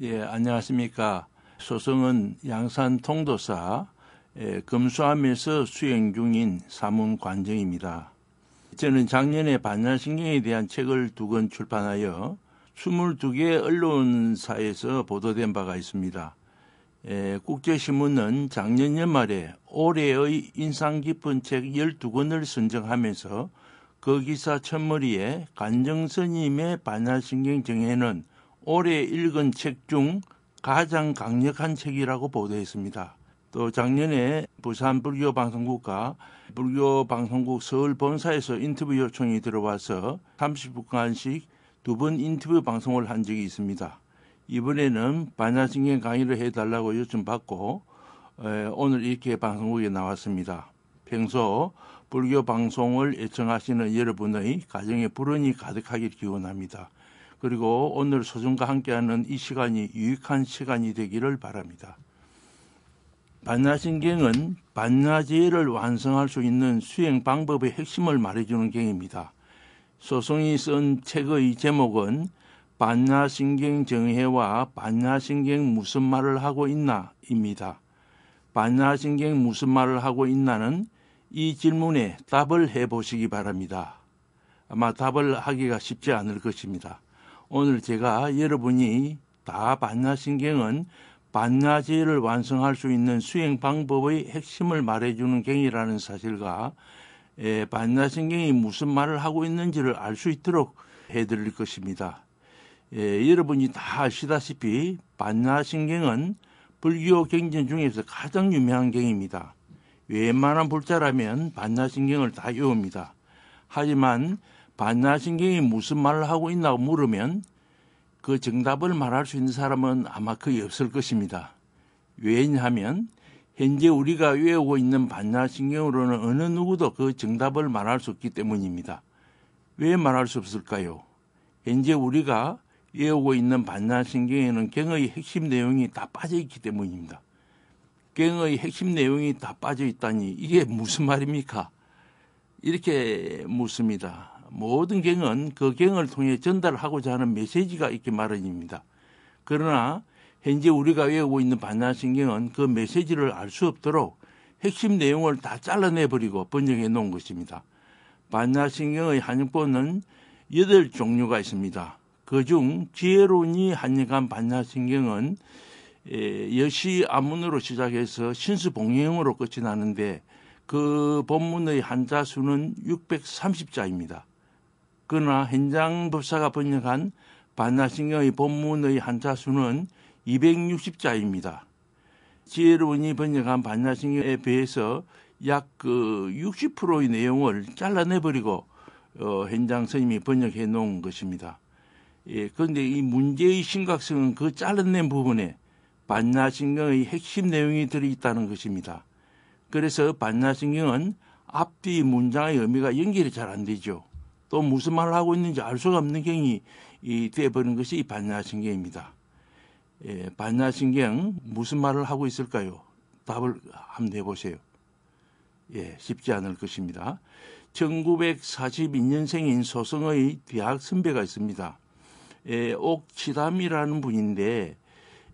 예, 안녕하십니까. 소송은 양산 통도사 예, 검수함에서 수행 중인 사문 관정입니다. 저는 작년에 반야신경에 대한 책을 두 권 출판하여 22개 언론사에서 보도된 바가 있습니다. 예, 국제신문은 작년 연말에 올해의 인상 깊은 책 12권을 선정하면서 그 기사 첫머리에 간정선임의 반야신경 정해는 올해 읽은 책 중 가장 강력한 책이라고 보도했습니다. 또 작년에 부산 불교 방송국과 불교 방송국 서울 본사에서 인터뷰 요청이 들어와서 30분간씩 두 번 인터뷰 방송을 한 적이 있습니다. 이번에는 반야신경 강의를 해달라고 요청받고 오늘 이렇게 방송국에 나왔습니다. 평소 불교 방송을 애청하시는 여러분의 가정에 불운이 가득하길 기원합니다. 그리고 오늘 소중과 함께하는 이 시간이 유익한 시간이 되기를 바랍니다. 반나신경은반나제를 완성할 수 있는 수행 방법의 핵심을 말해주는 경입니다. 소송이 쓴 책의 제목은 반나신경 정해와 반나신경 무슨 말을 하고 있나입니다. 반나신경 무슨 말을 하고 있나는 이 질문에 답을 해보시기 바랍니다. 아마 답을 하기가 쉽지 않을 것입니다. 오늘 제가 여러분이 다반나신경은반나지를 완성할 수 있는 수행 방법의 핵심을 말해주는 경이라는 사실과 예, 반나신경이 무슨 말을 하고 있는지를 알 수 있도록 해드릴 것입니다. 예, 여러분이 다 아시다시피 반나신경은 불교 경전 중에서 가장 유명한 경입니다. 웬만한 불자라면 반나신경을다 외웁니다. 하지만 반야신경이 무슨 말을 하고 있나 고 물으면 그 정답을 말할 수 있는 사람은 아마 거의 없을 것입니다. 왜냐하면 현재 우리가 외우고 있는 반야신경으로는 어느 누구도 그 정답을 말할 수 없기 때문입니다. 왜 말할 수 없을까요? 현재 우리가 외우고 있는 반야신경에는 경의 핵심 내용이 다 빠져 있기 때문입니다. 경의 핵심 내용이 다 빠져 있다니 이게 무슨 말입니까? 이렇게 묻습니다. 모든 경은그경을 통해 전달하고자 하는 메시지가 있기 마련입니다. 그러나 현재 우리가 외우고 있는 반야신경은 그 메시지를 알 수 없도록 핵심 내용을 다 잘라내버리고 번역해 놓은 것입니다. 반야신경의 한약본은 8 종류가 있습니다. 그 중 지혜론이 한약한 반야신경은 여시 안문으로 시작해서 신수봉행으로 끝이 나는데 그 본문의 한자 수는 630자입니다. 그러나 현장 법사가 번역한 반나신경의 본문의 한자수는 260자입니다. 지혜로운이 번역한 반나신경에 비해서 약그 60%의 내용을 잘라내버리고 어, 현장 선임이 번역해 놓은 것입니다. 예, 그런데 이 문제의 심각성은 그 잘라낸 부분에 반나신경의 핵심 내용이 들어있다는 것입니다. 그래서 반나신경은 앞뒤 문장의 의미가 연결이 잘 안 되죠. 또 무슨 말을 하고 있는지 알 수가 없는 경이 이 되어버리는 것이 이 반야신경입니다. 예, 반야신경 무슨 말을 하고 있을까요? 답을 한번 해보세요. 예, 쉽지 않을 것입니다. 1942년생인 소성의 대학 선배가 있습니다. 예, 옥치담이라는 분인데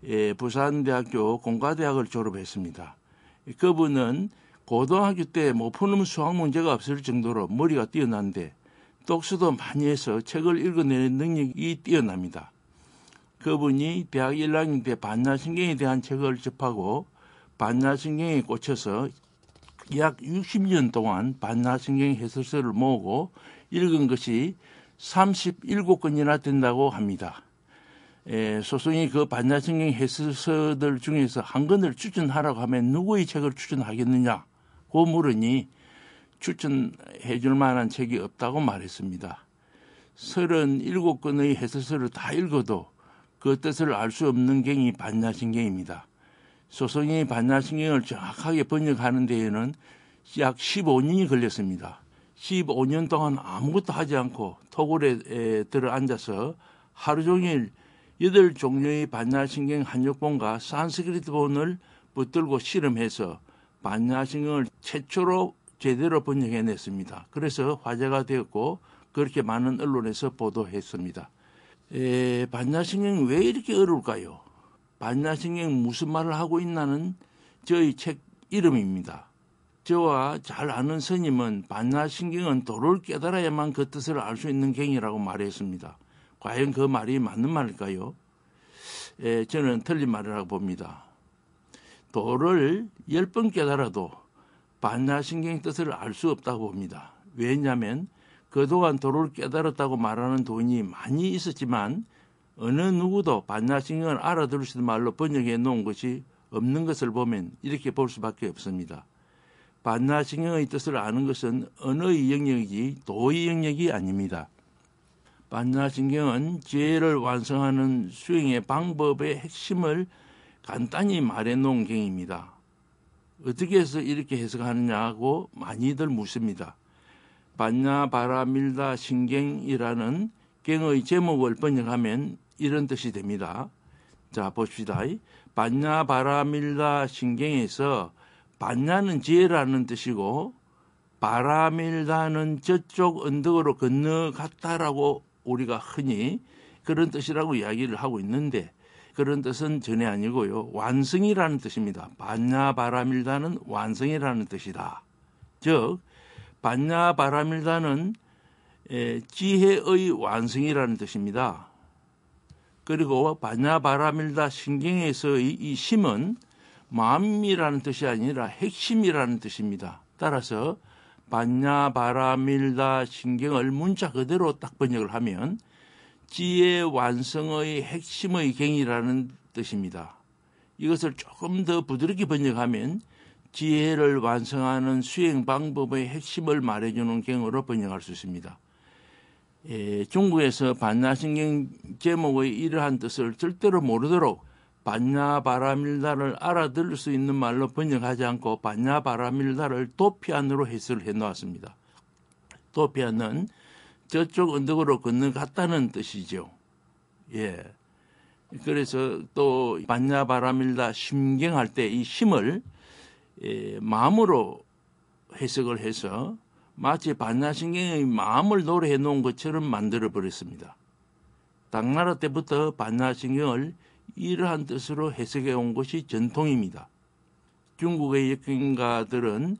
예, 부산대학교 공과대학을 졸업했습니다. 그분은 고등학교 때못 뭐 푸는 수학 문제가 없을 정도로 머리가 뛰어난데 독서도 많이 해서 책을 읽어내는 능력이 뛰어납니다. 그분이 대학 1학년 때반나신경에 대한 책을 접하고 반나신경에 꽂혀서 약 60년 동안 반나신경 해설서를 모으고 읽은 것이 3 7권이나 된다고 합니다. 에, 예, 소송이 그반나신경 해설서들 중에서 한 권을 추천하라고 하면 누구의 책을 추천하겠느냐고 물으니 추천해 줄 만한 책이 없다고 말했습니다. 37건의 해설서를 다 읽어도 그 뜻을 알 수 없는 갱이 반야신경입니다. 소송이 반야신경을 정확하게 번역하는 데에는 약 15년이 걸렸습니다. 15년 동안 아무것도 하지 않고 토굴에 들어앉아서 하루 종일 여덟 종류의 반야신경 한역본과 산스크리트본을 붙들고 실험해서 반야신경을 최초로 제대로 번역해냈습니다. 그래서 화제가 되었고 그렇게 많은 언론에서 보도했습니다. 에, 반야신경 이왜 이렇게 어려울까요? 반야신경 무슨 말을 하고 있나는 저희 책 이름입니다. 저와 잘 아는 스님은 반야신경은 도를 깨달아야만 그 뜻을 알 수 있는 경이라고 말했습니다. 과연 그 말이 맞는 말일까요? 에, 저는 틀린 말이라고 봅니다. 도를 열 번 깨달아도 반야신경의 뜻을 알 수 없다고 봅니다. 왜냐하면 그동안 도를 깨달았다고 말하는 돈이 많이 있었지만 어느 누구도 반야신경을 알아들을 수 있는 말로 번역해 놓은 것이 없는 것을 보면 이렇게 볼 수밖에 없습니다. 반야신경의 뜻을 아는 것은 언어의 영역이 도의 영역이 아닙니다. 반야신경은 지혜를 완성하는 수행의 방법의 핵심을 간단히 말해 놓은 경입니다. 어떻게 해서 이렇게 해석하느냐고 많이들 묻습니다. 반야 바라밀다 신경이라는 경의 제목을 번역하면 이런 뜻이 됩니다. 자 봅시다. 반야 바라밀다 신경에서 반야는 지혜라는 뜻이고 바라밀다는 저쪽 언덕으로 건너갔다라고 우리가 흔히 그런 뜻이라고 이야기를 하고 있는데 그런 뜻은 전혀 아니고요. 완성이라는 뜻입니다. 반야바라밀다는 완성이라는 뜻이다. 즉 반야바라밀다는 지혜의 완성이라는 뜻입니다. 그리고 반야바라밀다 신경에서의 이 심은 마음이라는 뜻이 아니라 핵심이라는 뜻입니다. 따라서 반야바라밀다 신경을 문자 그대로 딱 번역을 하면 지혜 완성의 핵심의 갱이라는 뜻입니다. 이것을 조금 더 부드럽게 번역하면 지혜를 완성하는 수행 방법의 핵심을 말해주는 경우로 번역할 수 있습니다. 예, 중국에서 반나신경 제목의 이러한 뜻을 절대로 모르도록 반야바라밀다를 알아들을 수 있는 말로 번역하지 않고 반야바라밀다를 도피안으로 해설을 해놓았습니다. 도피안은 저쪽 언덕으로 건너갔다는 뜻이죠. 예. 그래서 또 반야 바람일다 심경할 때 이 심을 예, 마음으로 해석을 해서 마치 반야신경의 마음을 노래해 놓은 것처럼 만들어 버렸습니다. 당나라 때부터 반야신경을 이러한 뜻으로 해석해 온 것이 전통입니다. 중국의 역경가들은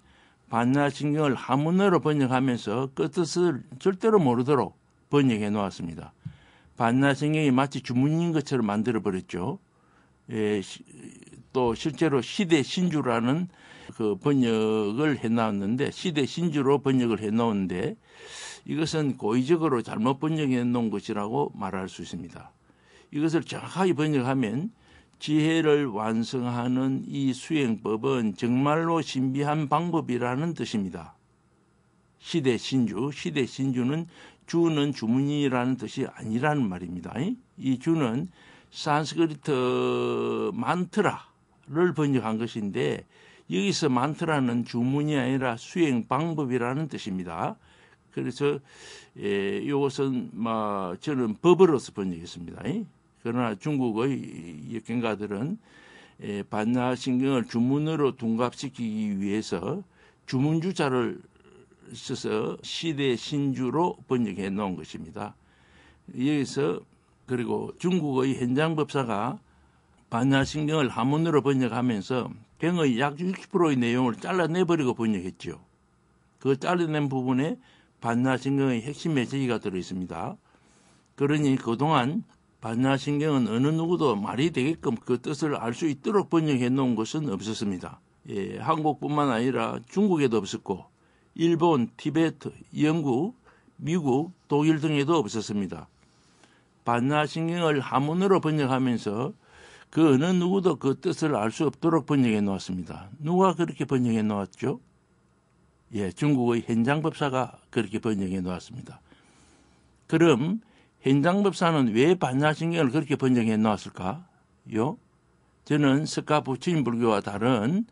반야신경을 한문어로 번역하면서 끝뜻을 그 절대로 모르도록 번역해 놓았습니다. 반야신경이 마치 주문인 것처럼 만들어 버렸죠. 예, 또 실제로 시대 신주라는 그 번역을 해 놨는데 시대 신주로 번역을 해 놓은데 이것은 고의적으로 잘못 번역해 놓은 것이라고 말할 수 있습니다. 이것을 정확하게 번역하면 지혜를 완성하는 이 수행법은 정말로 신비한 방법이라는 뜻입니다. 시대 신주, 시대 신주는 주는 주문이라는 뜻이 아니라는 말입니다. 이 주는 산스크리트 만트라를 번역한 것인데 여기서 만트라는 주문이 아니라 수행 방법이라는 뜻입니다. 그래서 이것은 예, 저는 법으로서 번역했습니다. 그러나 중국의 역경가들은 반야신경을 주문으로 둔갑시키기 위해서 주문주자를 써서 시대 신주로 번역해 놓은 것입니다. 여기서 그리고 중국의 현장 법사가 반야신경을 한문으로 번역하면서 병의 약 60%의 내용을 잘라내버리고 번역했죠. 그 잘라낸 부분에 반야신경의 핵심 메시지가 들어있습니다. 그러니 그동안 반야신경은 어느 누구도 말이 되게끔 그 뜻을 알 수 있도록 번역해 놓은 것은 없었습니다. 예, 한국뿐만 아니라 중국에도 없었고 일본, 티베트, 영국, 미국, 독일 등에도 없었습니다. 반야신경을 한문으로 번역하면서 그 어느 누구도 그 뜻을 알 수 없도록 번역해 놓았습니다. 누가 그렇게 번역해 놓았죠? 예, 중국의 현장법사가 그렇게 번역해 놓았습니다. 그럼 현장 법사는 왜 반야신경을 그렇게 번역해 놓았을까요 저는 스카 부처님 불교와 다른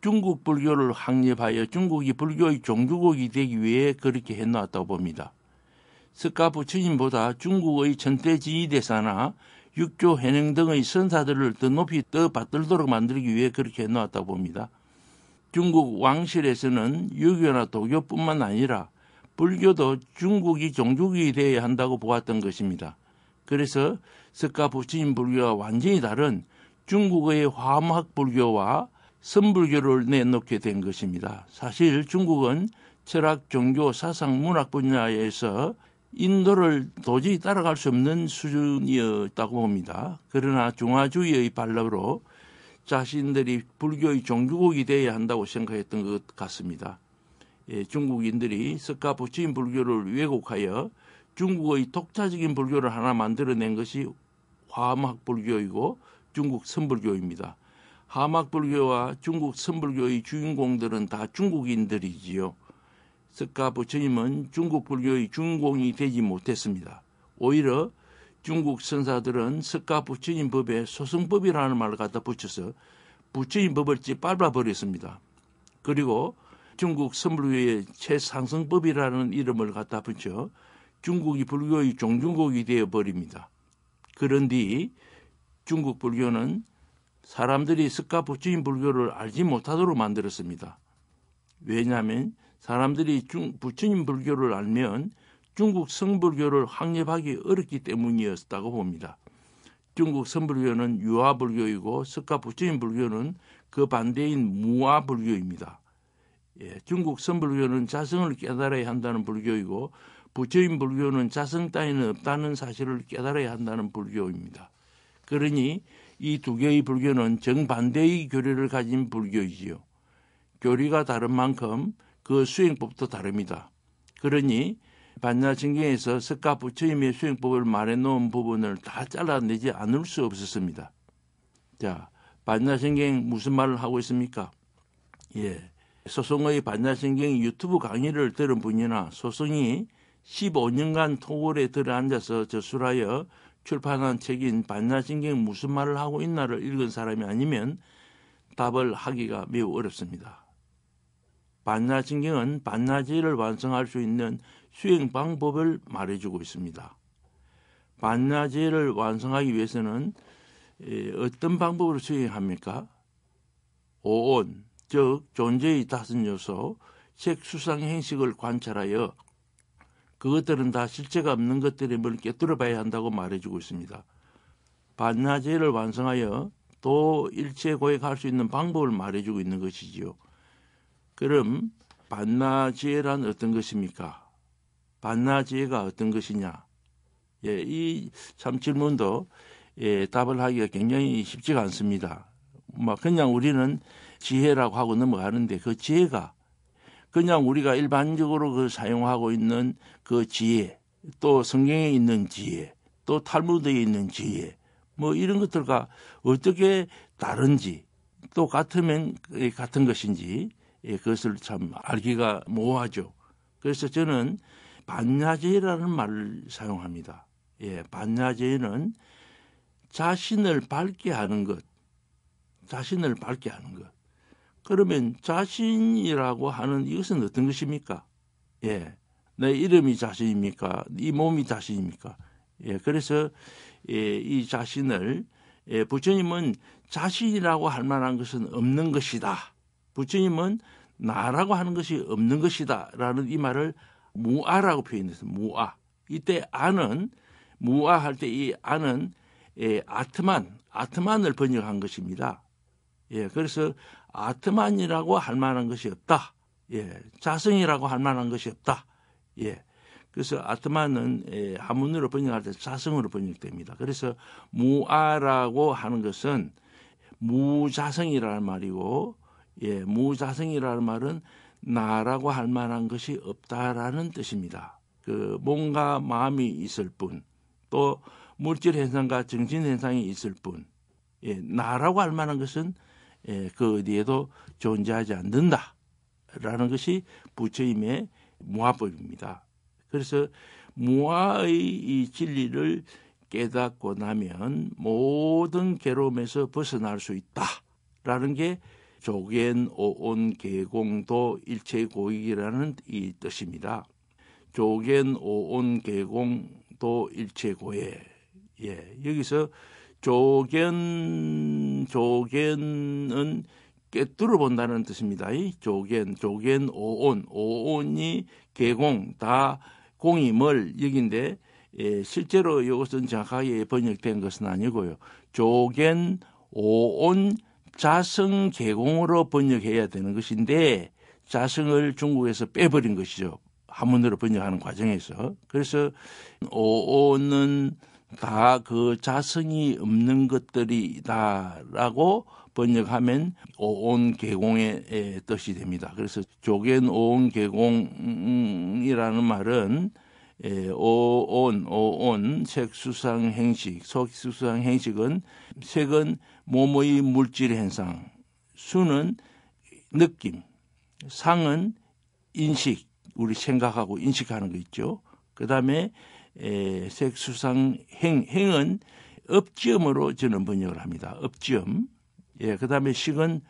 중국 불교를 확립하여 중국이 불교의 종교국이 되기 위해 그렇게 해놓았다고 봅니다. 스카 부처님보다 중국의 천태지휘대사나 육조 해능 등의 선사들을 더 높이 떠받들도록 만들기 위해 그렇게 해놓았다고 봅니다. 중국 왕실에서는 유교나 도교뿐만 아니라 불교도 중국이 종족이 되어야 한다고 보았던 것입니다. 그래서 석가 부처님 불교와 완전히 다른 중국의 화학 불교와 선불교를 내놓게 된 것입니다. 사실 중국은 철학, 종교, 사상, 문학 분야에서 인도를 도저히 따라갈 수 없는 수준이었다고 봅니다. 그러나 중화주의의 발으로 자신들이 불교의 종교국이 되어야 한다고 생각했던 것 같습니다. 예, 중국인들이 석가 부처인 불교를 왜곡하여 중국의 독자적인 불교를 하나 만들어낸 것이 화막 불교이고 중국 선불교입니다. 화막 불교와 중국 선불교의 주인공들은 다 중국인들이지요. 석가 부처님은 중국 불교의 주인공이 되지 못했습니다. 오히려 중국 선사들은 석가 부처님 법에 소승법이라는 말을 갖다 붙여서 부처님 법을 짓밟아버렸습니다. 그리고 중국 선불교의 최상승법이라는 이름을 갖다 붙여 중국이 불교의 종중국이 되어 버립니다. 그런 뒤 중국 불교는 사람들이 스가 부처인 불교를 알지 못하도록 만들었습니다. 왜냐하면 사람들이 중, 부처님 불교를 알면 중국 성불교를 확립하기 어렵기 때문이었다고 봅니다. 중국 선불교는 유아불교이고 스가 부처님 불교는 그 반대인 무아불교입니다. 예, 중국 선불교는 자성을 깨달아야 한다는 불교이고 부처인 불교는 자성 따위는 없다는 사실을 깨달아야 한다는 불교입니다. 그러니 이 두 개의 불교는 정반대의 교리를 가진 불교이지요. 교리가 다른 만큼 그 수행법도 다릅니다. 그러니 반야증경에서 석가 부처님의 수행법을 말해놓은 부분을 다 잘라내지 않을 수 없었습니다. 자, 반야증경 무슨 말을 하고 있습니까? 예, 소송의 반자신경 유튜브 강의를 들은 분이나 소송이 15년간 토굴에 들어앉아서 저술하여 출판한 책인 반야신경 무슨 말을 하고 있나를 읽은 사람이 아니면 답을 하기가 매우 어렵습니다. 반야신경은 반야지를 완성할 수 있는 수행 방법을 말해주고 있습니다. 반야지를 완성하기 위해서는 어떤 방법으로 수행합니까? 오온, 즉 존재의 다섯 요소, 책 수상 행식을 관찰하여 그것들은 다 실체가 없는 것들임을 깨뜨려 봐야 한다고 말해주고 있습니다. 반야제를 완성하여 또 일체 고액할 수 있는 방법을 말해주고 있는 것이지요. 그럼 반나지혜란 어떤 것입니까? 반나지혜가 어떤 것이냐? 예, 이참 질문도 예, 답을 하기가 굉장히 쉽지가 않습니다. 막 뭐 그냥 우리는 지혜라고 하고 넘어가는데 그 지혜가 그냥 우리가 일반적으로 그 사용하고 있는 그 지혜 또 성경에 있는 지혜 또 탈무드에 있는 지혜 뭐 이런 것들과 어떻게 다른지 또 같으면 그 같은 것인지 예, 그것을 참 알기가 모호하죠. 그래서 저는 반야제라는 말을 사용합니다. 예, 반야제는 자신을 밝게 하는 것, 자신을 밝게 하는 것. 그러면 자신이라고 하는 이것은 어떤 것입니까? 예. 내 이름이 자신입니까? 이 몸이 자신입니까? 예. 그래서 예, 이 자신을 예, 부처님은 자신이라고 할 만한 것은 없는 것이다. 부처님은 나라고 하는 것이 없는 것이다라는 이 말을 무아라고 표현해서 무아. 이때 아는 무아 할 때 이 아는 예, 아트만, 아트만을 번역한 것입니다. 예, 그래서 아트만이라고 할 만한 것이 없다. 예, 자성이라고 할 만한 것이 없다. 예. 그래서 아트만은 예, 한문으로 번역할 때 자성으로 번역됩니다. 그래서 무아라고 하는 것은 무자성이라는 말이고 예, 무자성이라는 말은 나라고 할 만한 것이 없다라는 뜻입니다. 그 뭔가 마음이 있을 뿐, 또 물질 현상과 정신 현상이 있을 뿐, 예, 나라고 할 만한 것은 예, 그 어디에도 존재하지 않는다라는 것이 부처님의 무화법입니다. 그래서 무화의 이 진리를 깨닫고 나면 모든 괴로움에서 벗어날 수 있다라는 게 조겐 오온 계공도 일체 고익이라는 이 뜻입니다. 조겐 오온 계공도 일체 고예. 예, 여기서 조견 조견은 깨뚫어 본다는 뜻입니다. 조견 조견 오온 오온이 개공 다공임을 여기인데 예, 실제로 이것은 정확하게 번역된 것은 아니고요. 조견 오온 자성 개공으로 번역해야 되는 것인데 자성을 중국에서 빼버린 것이죠. 한문으로 번역하는 과정에서 그래서 오온은 다그 자성이 없는 것들이다라고 번역하면 오온개공의 뜻이 됩니다. 그래서 조겐 오온개공이라는 말은 오온 오온 색수상 행식 속수상 행식은 색은 몸의 물질 현상 수는 느낌 상은 인식 우리 생각하고 인식하는 거 있죠. 그 다음에 에, 예, 색수상 행, 행은 업지음으로 저는 번역을 합니다. 업지음. 예, 그 다음에 식은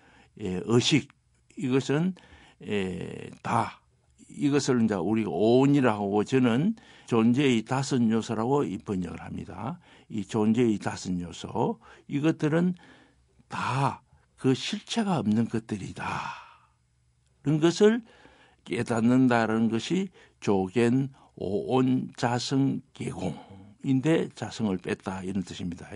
에, 예, 의식 이것은 에, 예, 다. 이것을 이제 우리가 온이라고 저는 존재의 다섯 요소라고 번역을 합니다. 이 존재의 다섯 요소. 이것들은 다 그 실체가 없는 것들이다. 그런 것을 깨닫는다는 것이 조겐 온 자성 계공인데 자성을 뺐다 이런 뜻입니다.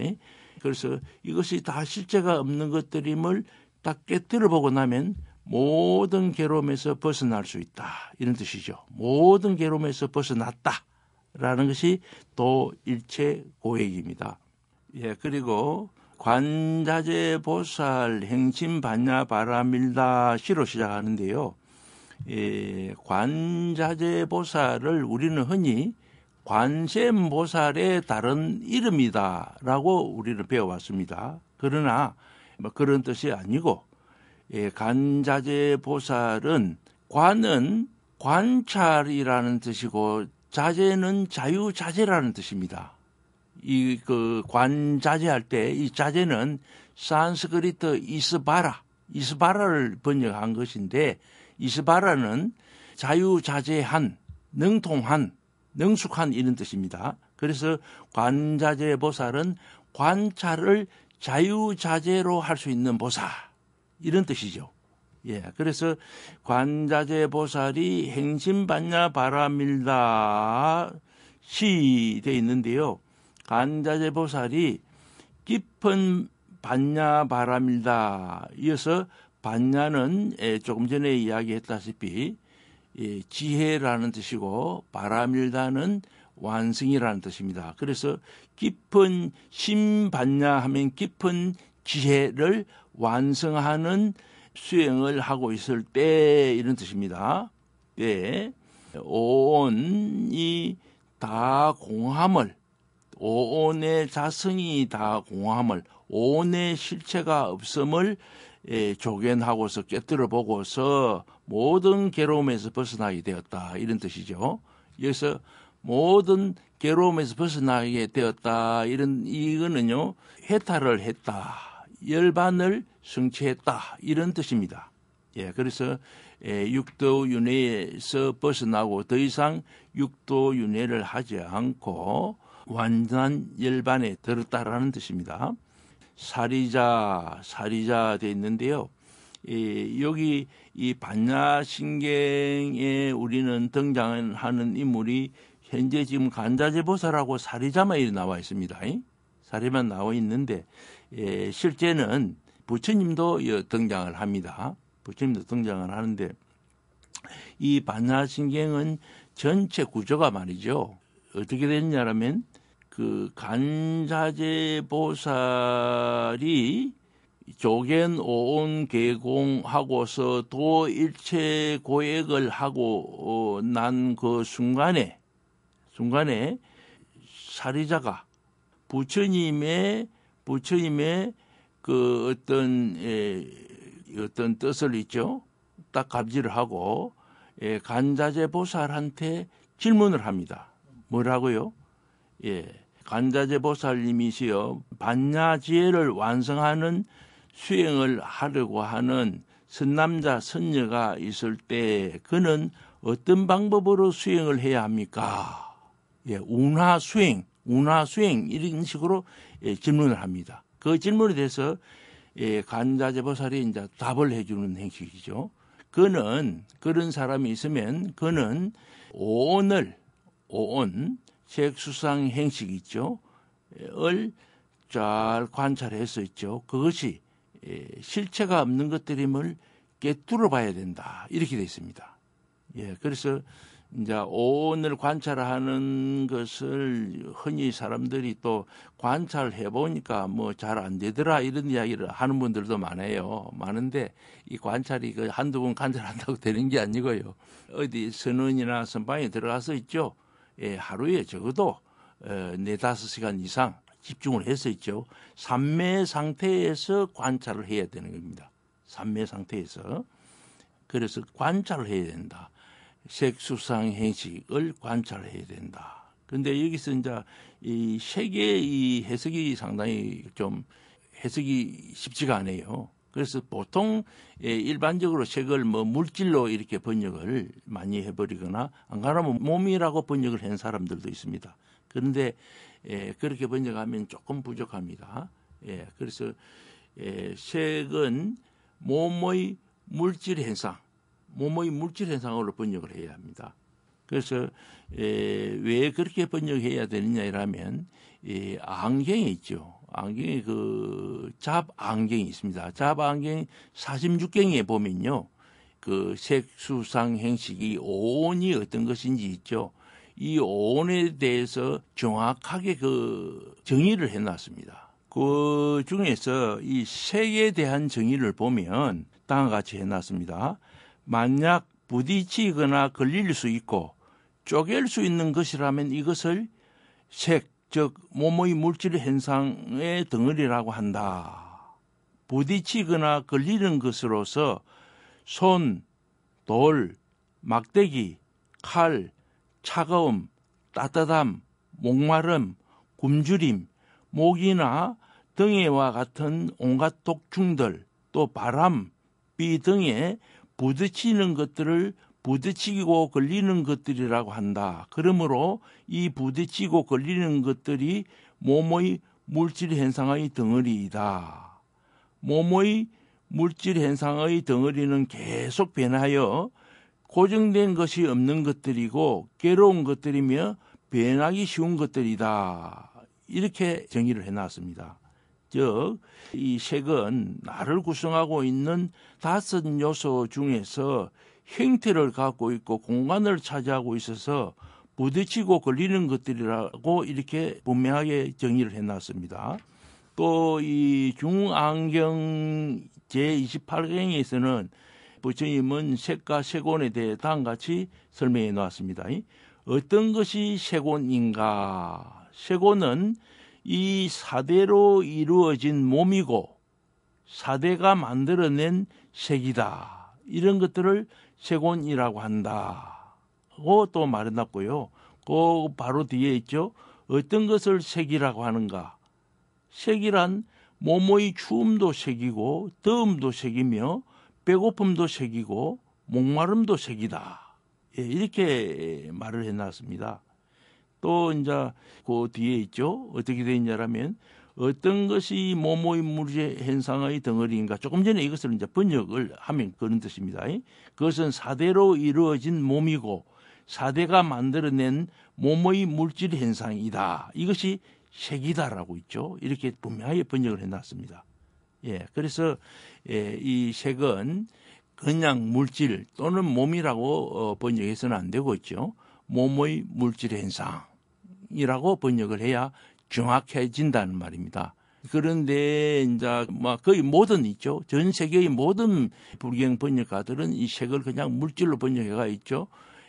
그래서 이것이 다 실제가 없는 것들임을 딱 깨뜨려 보고 나면 모든 괴로움에서 벗어날 수 있다 이런 뜻이죠. 모든 괴로움에서 벗어났다라는 것이 도 일체 고액입니다. 예 그리고 관자재 보살 행심 반야 바라밀다 시로 시작하는데요. 이 예, 관자재 보살을 우리는 흔히 관세음 보살의 다른 이름이다라고 우리는 배워왔습니다. 그러나 뭐 그런 뜻이 아니고 예, 간자재 보살은 관은 관찰이라는 뜻이고 자재는 자유자재라는 뜻입니다. 이 그 관자재할 때 이 자재는 산스크리트 이스바라 이스바라를 번역한 것인데 이스바라는 자유자재한, 능통한, 능숙한 이런 뜻입니다. 그래서 관자재 보살은 관찰을 자유자재로 할 수 있는 보살 이런 뜻이죠. 예, 그래서 관자재 보살이 행심반야 바라밀다 시돼 있는데요. 관자재 보살이 깊은 반야 바라밀다 이어서 반야는 예, 조금 전에 이야기했다시피 예, 지혜라는 뜻이고 바람일다는 완성이라는 뜻입니다. 그래서 깊은 심반야 하면 깊은 지혜를 완성하는 수행을 하고 있을 때 이런 뜻입니다. 때 예, 오온이 다 공함을 오온의 자성이 다 공함을 오온의 실체가 없음을 예, 조견하고서 꿰뚫어 보고서 모든 괴로움에서 벗어나게 되었다 이런 뜻이죠. 여기서 모든 괴로움에서 벗어나게 되었다 이런 이거는요 해탈을 했다 열반을 성취했다 이런 뜻입니다. 예, 그래서 예, 육도 윤회에서 벗어나고 더 이상 육도 윤회를 하지 않고 완전한 열반에 들었다라는 뜻입니다. 사리자 사리자 돼 있는데요. 이, 여기 이 반야신경에 우리는 등장하는 인물이 현재 지금 간자제보살하고 사리자만 나와 있습니다. 사리만 나와 있는데 예, 실제는 부처님도 등장을 합니다. 부처님도 등장을 하는데 이 반야신경은 전체 구조가 말이죠. 어떻게 됐냐라면 그 간사제 보살이 조겐 오온 개공하고서 도 일체 고액을 하고 어, 난그 순간에 순간에 사리자가 부처님의 부처님의 그 어떤 에, 예, 어떤 뜻을 있죠 딱 갑질을 하고 에, 예, 간자재 보살한테 질문을 합니다. 뭐라고요? 예. 간자재 보살님이시여 반야지혜를 완성하는 수행을 하려고 하는 선남자 선녀가 있을 때 그는 어떤 방법으로 수행을 해야 합니까? 예, 운하 수행, 운하 수행 이런 식으로 예, 질문을 합니다. 그 질문에 대해서 예, 간자재보살이 이제 답을 해주는 행식이죠. 그는 그런 사람이 있으면 그는 오온을 오온 세수상 행식 있죠. 을 잘 관찰해서 있죠. 그것이 예, 실체가 없는 것들임을 깨뚫어 봐야 된다. 이렇게 되어 있습니다. 예, 그래서 이제 오늘 관찰하는 것을 흔히 사람들이 또 관찰해 보니까 뭐 잘 안 되더라 이런 이야기를 하는 분들도 많아요. 많은데 이 관찰이 그 한두 번 관찰한다고 되는 게 아니고요. 어디 선원이나 선방에 들어가서 있죠. 예, 하루에 적어도 어, 네 다섯 시간 이상 집중을 해서 있죠. 산매 상태에서 관찰을 해야 되는 겁니다. 산매 상태에서 그래서 관찰을 해야 된다. 색수상 행식을 관찰해야 된다. 근데 여기서 이제 이 색의 이 해석이 상당히 좀 해석이 쉽지가 않아요. 그래서 보통 예, 일반적으로 책을 뭐 물질로 이렇게 번역을 많이 해버리거나 안 가라면 뭐 몸이라고 번역을 한 사람들도 있습니다. 그런데 예, 그렇게 번역하면 조금 부족합니다. 예, 그래서 책은 몸의 물질 현상, 몸의 물질 현상으로 번역을 해야 합니다. 그래서 왜 그렇게 번역해야 되느냐 이라면 안경이 있죠. 안경이 그 잡 안경이 있습니다. 잡 안경 46경에 보면요. 그 색수상 행식이 오온이 어떤 것인지 있죠. 이 오온에 대해서 정확하게 그 정의를 해놨습니다. 그 중에서 이 색에 대한 정의를 보면 다음과 같이 해놨습니다. 만약 부딪히거나 걸릴 수 있고 쪼갤 수 있는 것이라면 이것을 색, 즉 몸의 물질 현상의 덩어리라고 한다. 부딪히거나 걸리는 것으로서 손, 돌, 막대기, 칼, 차가움, 따뜻함, 목마름, 굶주림, 목이나 등에와 같은 온갖 독충들, 또 바람, 비 등에 부딪히는 것들을 부딪히고 걸리는 것들이라고 한다. 그러므로 이 부딪히고 걸리는 것들이 몸의 물질 현상의 덩어리이다. 몸의 물질 현상의 덩어리는 계속 변하여 고정된 것이 없는 것들이고 괴로운 것들이며 변하기 쉬운 것들이다. 이렇게 정의를 해놨습니다. 즉, 이 색은 나를 구성하고 있는 다섯 요소 중에서 형태를 갖고 있고 공간을 차지하고 있어서 부딪히고 걸리는 것들이라고 이렇게 분명하게 정의를 해놨습니다. 또 이중안경 제28강에서는 부처님은 색과 색온에 대해 다음같이 설명해 놓았습니다. 어떤 것이 색온인가? 색온은 이 사대로 이루어진 몸이고 사대가 만들어낸 색이다. 이런 것들을 세곤이라고 한다고 또 말해놨고요. 그 바로 뒤에 있죠. 어떤 것을 색이라고 하는가? 색이란 몸의 추움도 색이고 더움도 색이며 배고픔도 색이고 목마름도 색이다. 예, 이렇게 말을 해놨습니다. 또 이제 그 뒤에 있죠. 어떻게 되어 있냐라면 어떤 것이 모모의 물의 현상의 덩어리인가 조금 전에 이것을 이제 번역을 하면 그런 뜻입니다. 그것은 사대로 이루어진 몸이고 사대가 만들어낸 모모의 물질 현상이다. 이것이 색이다라고 있죠. 이렇게 분명하게 번역을 해놨습니다. 예, 그래서 예, 이 색은 그냥 물질 또는 몸이라고 어, 번역해서는 안 되고 있죠. 몸의 물질 현상이라고 번역을 해야 정확해진다는 말입니다. 그런데 이제 뭐 거의 모든 있죠. 전 세계의 모든 불경 번역가들은 이 색을 그냥 물질로 번역해가 있죠.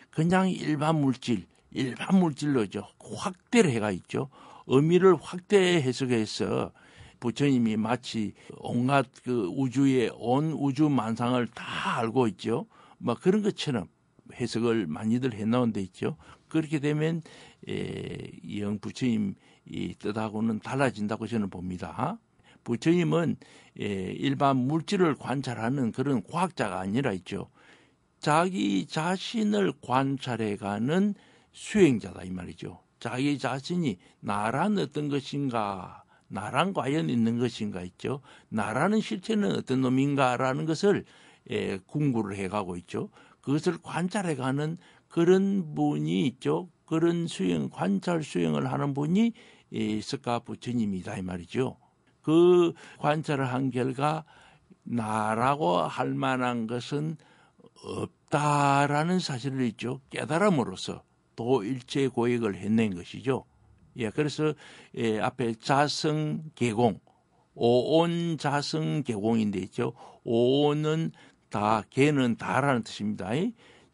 그냥 일반 물질, 일반 물질로 이제 확대를 해가 있죠. 의미를 확대 해석해서 부처님이 마치 온갖 그 우주의 온 우주 만상을 다 알고 있죠. 뭐 그런 것처럼 해석을 많이들 해놓은데 있죠. 그렇게 되면 에, 영 부처님 이 뜻하고는 달라진다고 저는 봅니다. 부처님은 예, 일반 물질을 관찰하는 그런 과학자가 아니라 있죠. 자기 자신을 관찰해가는 수행자다 이 말이죠. 자기 자신이 나란 어떤 것인가, 나란 과연 있는 것인가 있죠. 나라는 실체는 어떤 놈인가라는 것을 예, 궁구를 해가고 있죠. 그것을 관찰해가는 그런 분이 있죠. 그런 수행, 관찰 수행을 하는 분이 이 석가 부처님이다 이 말이죠. 그 관찰을 한 결과 나라고 할 만한 것은 없다라는 사실을 있죠. 깨달음으로써 도 일체 고액을 해낸 것이죠. 예, 그래서 예, 앞에 자성 개공, 오온 자성 개공인데 있죠. 오온은 다, 개는 다라는 뜻입니다.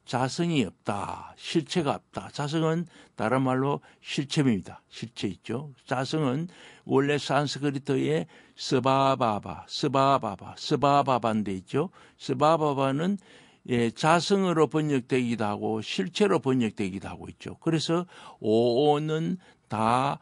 자성이 없다. 실체가 없다. 자성은 다른 말로 실체입니다. 실체 있죠. 자성은 원래 산스크리트의 스바바바, 스바바바, 스바바반데 있죠. 스바바바는 예, 자성으로 번역되기도 하고 실체로 번역되기도 하고 있죠. 그래서 오오는 다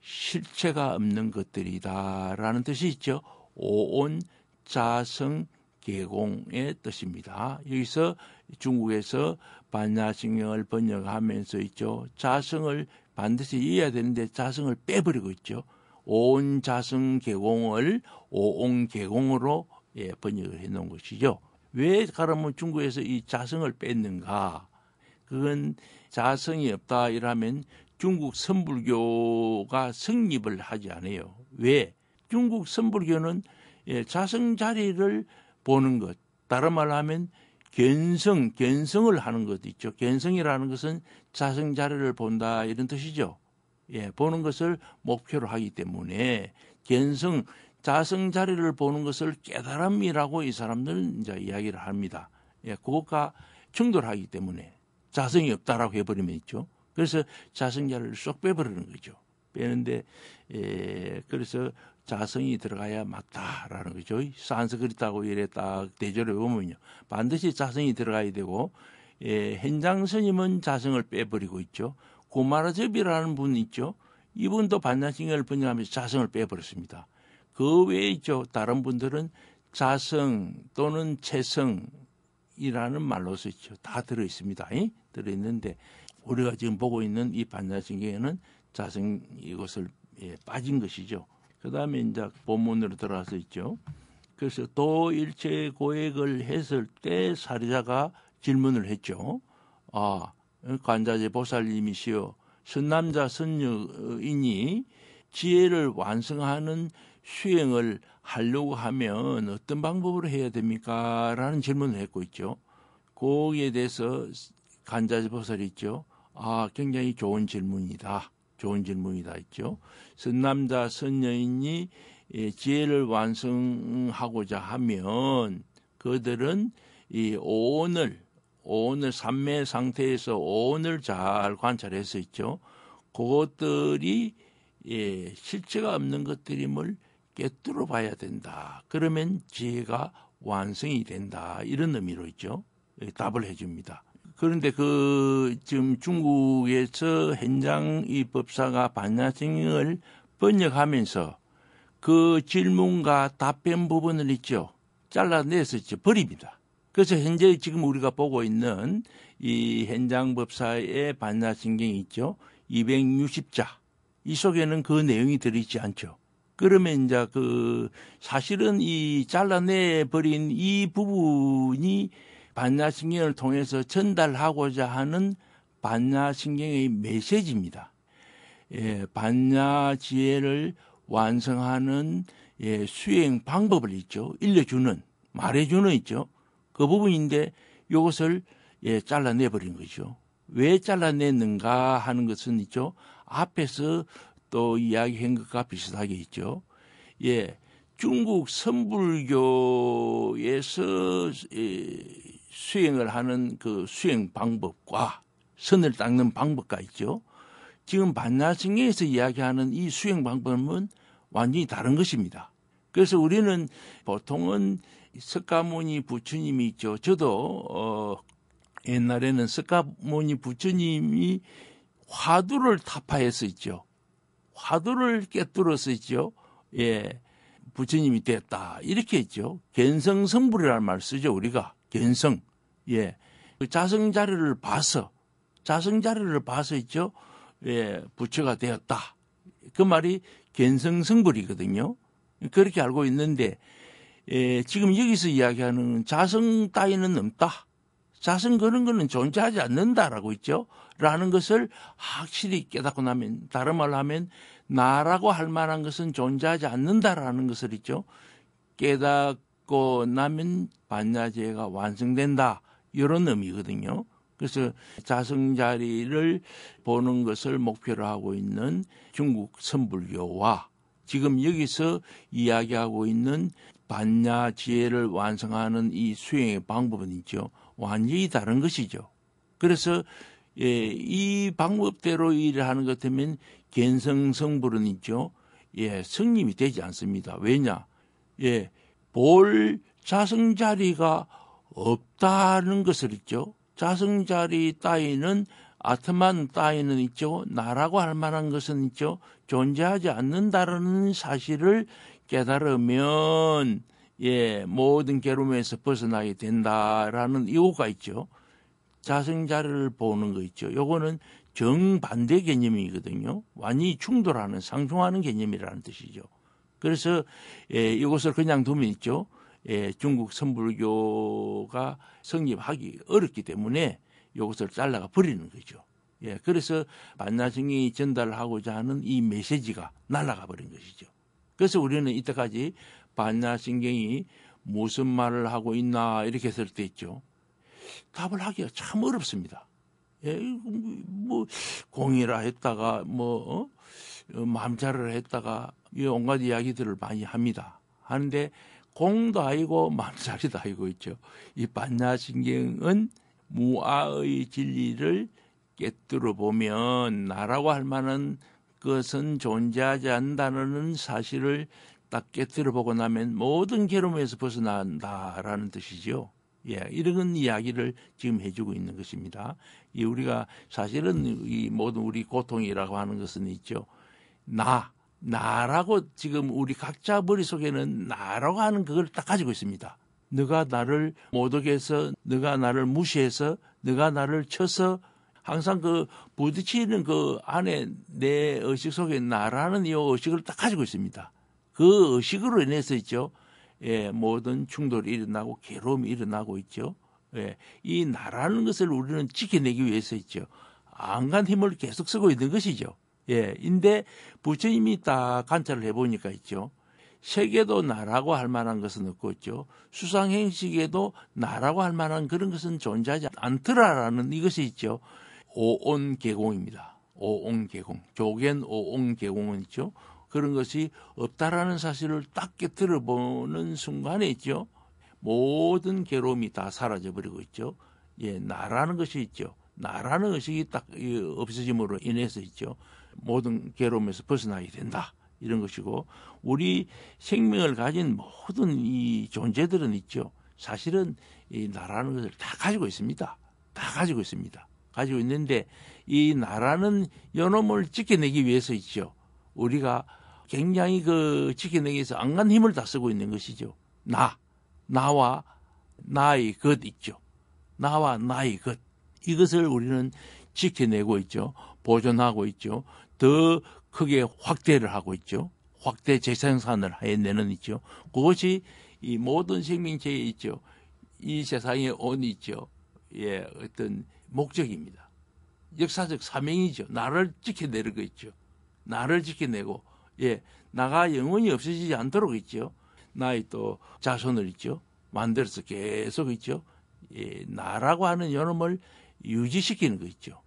실체가 없는 것들이다라는 뜻이 있죠. 오온 자성 개공의 뜻입니다. 여기서 중국에서 반야신경을 번역하면서 있죠. 자성을 반드시 이해해야 되는데 자성을 빼버리고 있죠. 온 자성 개공을 오온 개공으로 예, 번역을 해 놓은 것이죠. 왜가러면 중국에서 이 자성을 뺐는가? 그건 자성이 없다 이라면 중국 선불교가 성립을 하지 않아요. 왜? 중국 선불교는 예, 자성 자리를 보는 것. 다른 말로 하면 견성, 견성을 하는 것 있죠. 견성이라는 것은 자성자리를 본다 이런 뜻이죠. 예, 보는 것을 목표로 하기 때문에 견성, 자성자리를 보는 것을 깨달음이라고 이 사람들은 이제 이야기를 합니다. 예, 그것과 충돌하기 때문에 자성이 없다라고 해버리면 있죠. 그래서 자성자를 리쏙 빼버리는 거죠. 빼는데 예, 그래서 자성이 들어가야 맞다라는 거죠. 산스크리트하고 이래 딱 대조를 보면요. 반드시 자성이 들어가야 되고 예, 현장 스님은 자성을 빼버리고 있죠. 고마라접이라는 분 있죠. 이분도 반장신경을 번역하면서 자성을 빼버렸습니다. 그 외에 있죠. 다른 분들은 자성 또는 채성이라는 말로 쓰죠. 다 들어있습니다. 이? 들어있는데 우리가 지금 보고 있는 이 반장신경에는 자성 이것을 예, 빠진 것이죠. 그다음에 이제 본문으로 들어가서 있죠. 그래서 도일체 고액을 했을 때 사리자가 질문을 했죠. 아, 관자재 보살님이시여 선남자 선녀이니 지혜를 완성하는 수행을 하려고 하면 어떤 방법으로 해야 됩니까? 라는 질문을 했고 있죠. 거기에 대해서 간자재 보살이 있죠. 아, 굉장히 좋은 질문이다. 좋은 질문이 다 있죠. 선남자, 선녀인이 예, 지혜를 완성하고자 하면 그들은 이 오온을 오늘 삼매 상태에서 오늘 잘 관찰해서 있죠. 그것들이 예, 실체가 없는 것들임을 깨뜨려 봐야 된다. 그러면 지혜가 완성이 된다. 이런 의미로 있죠. 예, 답을 해줍니다. 그런데 그 지금 중국에서 현장 이 법사가 반야증을 번역하면서 그 질문과 답변 부분을 있죠. 잘라내서 이제 버립니다. 그래서 현재 지금 우리가 보고 있는 이 현장 법사의 반야신경이 있죠. 260자. 이 속에는 그 내용이 들어있지 않죠. 그러면 이제 그 사실은 이 잘라내 버린 이 부분이 반야신경을 통해서 전달하고자 하는 반야신경의 메시지입니다. 예, 반야 지혜를 완성하는 예, 수행 방법을 있죠. 일려주는 말해주는 있죠. 그 부분인데 이것을 예, 잘라내버린 거죠. 왜 잘라냈는가 하는 것은 있죠. 앞에서 또 이야기한 것과 비슷하게 있죠. 예, 중국 선불교에서 예, 수행을 하는 그 수행 방법과 선을 닦는 방법과 있죠. 지금 반야승에서 이야기하는 이 수행 방법은 완전히 다른 것입니다. 그래서 우리는 보통은 석가모니 부처님이 있죠. 저도 어 옛날에는 석가모니 부처님이 화두를 타파해서있죠 화두를 깨뜨려서있죠 예. 부처님이 됐다. 이렇게 했죠. 견성성불이라는 말을 쓰죠, 우리가. 견성, 예. 그 자성자료를 봐서, 자성자료를 봐서 있죠. 예, 부처가 되었다. 그 말이 견성성불이거든요. 그렇게 알고 있는데, 예, 지금 여기서 이야기하는 자성 따위는 없다. 자성 그런 거는 존재하지 않는다라고 있죠. 라는 것을 확실히 깨닫고 나면, 다른 말로 하면, 나라고 할 만한 것은 존재하지 않는다라는 것을 있죠. 깨닫, 받고 나면 반야제가 완성된다 이런 의미거든요. 그래서 자성자리를 보는 것을 목표로 하고 있는 중국 선불교와 지금 여기서 이야기하고 있는 반야 지혜를 완성하는 이 수행의 방법은 있죠. 완전히 다른 것이죠. 그래서 예, 이 방법대로 일을 하는 것같으면 겐성 성불은 있죠. 예, 성립이 되지 않습니다. 왜냐? 예, 볼 자승자리가 없다는 것을 있죠. 자승자리 따위는 아트만 따위는 있죠. 나라고 할 만한 것은 있죠. 존재하지 않는다라는 사실을 깨달으면 예, 모든 괴로움에서 벗어나게 된다라는 이유가 있죠. 자승자를 리 보는 거 있죠. 요거는 정반대 개념이거든요. 완전히 충돌하는, 상충하는 개념이라는 뜻이죠. 그래서 예, 이것을 그냥 두면 있죠. 예, 중국 선불교가 성립하기 어렵기 때문에 이것을 잘라가 버리는 거죠. 예, 그래서 반나성이 전달하고자 하는 이 메시지가 날아가 버린 것이죠. 그래서 우리는 이때까지 반나신경이 무슨 말을 하고 있나 이렇게 했을 때 있죠. 답을 하기가 참 어렵습니다. 예, 뭐 공이라 했다가 뭐 어? 어, 마음자를 했다가 온갖 이야기들을 많이 합니다. 하는데 공도 아니고 마음자리도 아니고 있죠. 이 반야신경은 무아의 진리를 깨뜨려 보면 나라고 할 만한 것은 존재하지 않다는 사실을 딱 깨뜨려 보고 나면 모든 괴로움에서 벗어난다라는 뜻이죠. 예, 이런 이야기를 지금 해주고 있는 것입니다. 이 우리가 사실은 이 모든 우리 고통이라고 하는 것은 있죠. 나, 나라고 지금 우리 각자 머릿속에는 나라고 하는 그걸 딱 가지고 있습니다. 네가 나를 못하 해서 네가 나를 무시해서 네가 나를 쳐서 항상 그 부딪히는 그 안에 내 의식 속에 나라는 이 의식을 딱 가지고 있습니다. 그 의식으로 인해서 있죠. 예, 모든 충돌이 일어나고 괴로움이 일어나고 있죠. 예, 이 나라는 것을 우리는 지켜내기 위해서 있죠. 안간 힘을 계속 쓰고 있는 것이죠. 예, 인데 부처님이 딱 관찰을 해보니까 있죠. 세계도 나라고 할 만한 것은 없고 있죠. 수상행식에도 나라고 할 만한 그런 것은 존재하지 않더라라는 이것이 있죠. 오온계공입니다오온계공 조겐 오온계공은 있죠. 그런 것이 없다라는 사실을 딱 깨뜨려 보는 순간에 있죠. 모든 괴로움이 다 사라져버리고 있죠. 예, 나라는 것이 있죠. 나라는 의식이 딱 없어짐으로 인해서 있죠. 모든 괴로움에서 벗어나게 된다. 이런 것이고 우리 생명을 가진 모든 이 존재들은 있죠. 사실은 이 나라는 것을 다 가지고 있습니다. 다 가지고 있습니다. 가지고 있는데 이 나라는 연놈을 지켜내기 위해서 있죠. 우리가 굉장히 그 지켜내기 위해서 안간 힘을 다 쓰고 있는 것이죠. 나, 나와 나의 것 있죠. 나와 나의 것. 이것을 우리는 지켜내고 있죠. 보존하고 있죠. 더 크게 확대를 하고 있죠. 확대 재생산을 해내는 있죠. 그것이 이 모든 생명체에 있죠. 이 세상에 온 있죠. 예, 어떤 목적입니다. 역사적 사명이죠. 나를 지켜내는 거 있죠. 나를 지켜내고, 예, 나가 영원히 없어지지 않도록 있죠. 나의 또 자손을 있죠. 만들어서 계속 있죠. 예, 나라고 하는 연름을 유지시키는 거 있죠.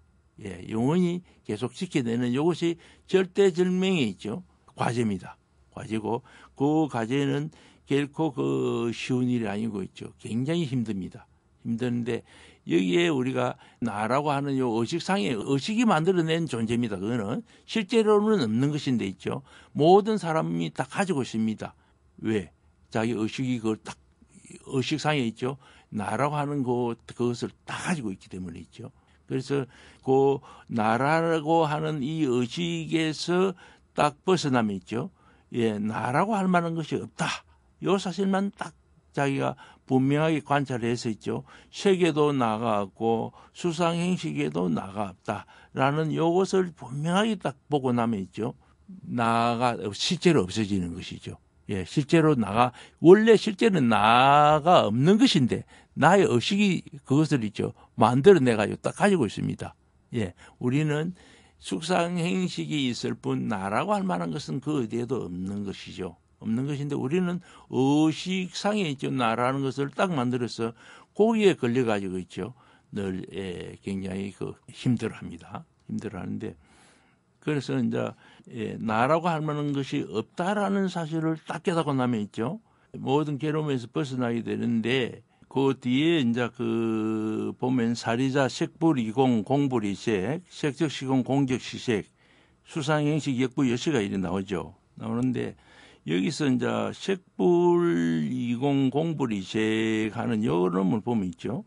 예, 영원히 계속 지켜야되는 이것이 절대절명의 있죠. 과제입니다. 과제고 그 과제는 결코 그 쉬운 일이 아니고 있죠. 굉장히 힘듭니다. 힘드는데 여기에 우리가 나라고 하는 요 의식상의 의식이 만들어낸 존재입니다. 그거는 실제로는 없는 것인데 있죠. 모든 사람이 다 가지고 있습니다. 왜? 자기 의식이 그걸 딱 의식상에 있죠. 나라고 하는 것 그, 그것을 다 가지고 있기 때문에 있죠. 그래서 그 나라라고 하는 이 의식에서 딱 벗어남이 있죠. 예, 나라고 할 만한 것이 없다. 요 사실만 딱 자기가 분명하게 관찰해서 있죠. 세계도 나가 고 수상 행식에도 나가 없다라는 요것을 분명하게 딱 보고 나면 있죠. 나가 실제로 없어지는 것이죠. 예, 실제로 나가 원래 실제는 나가 없는 것인데 나의 의식이 그것을 있죠. 만들어내가지고 딱 가지고 있습니다. 예. 우리는 숙상행식이 있을 뿐 나라고 할 만한 것은 그 어디에도 없는 것이죠. 없는 것인데 우리는 의식상에 있죠. 나라는 것을 딱 만들어서 고기에 걸려가지고 있죠. 늘 예, 굉장히 그 힘들어합니다. 힘들어하는데 그래서 이제 예, 나라고 할 만한 것이 없다라는 사실을 딱 깨닫고 나면 있죠. 모든 괴로움에서 벗어나게 되는데 그 뒤에 이제 그 보면 사리자 색불이공 공불이색 색적시공 공격시색 수상행식 역부 여시가 이리 나오죠. 나오는데 여기서 이제 색불이공 공불이색 하는 여름을 보면 있죠.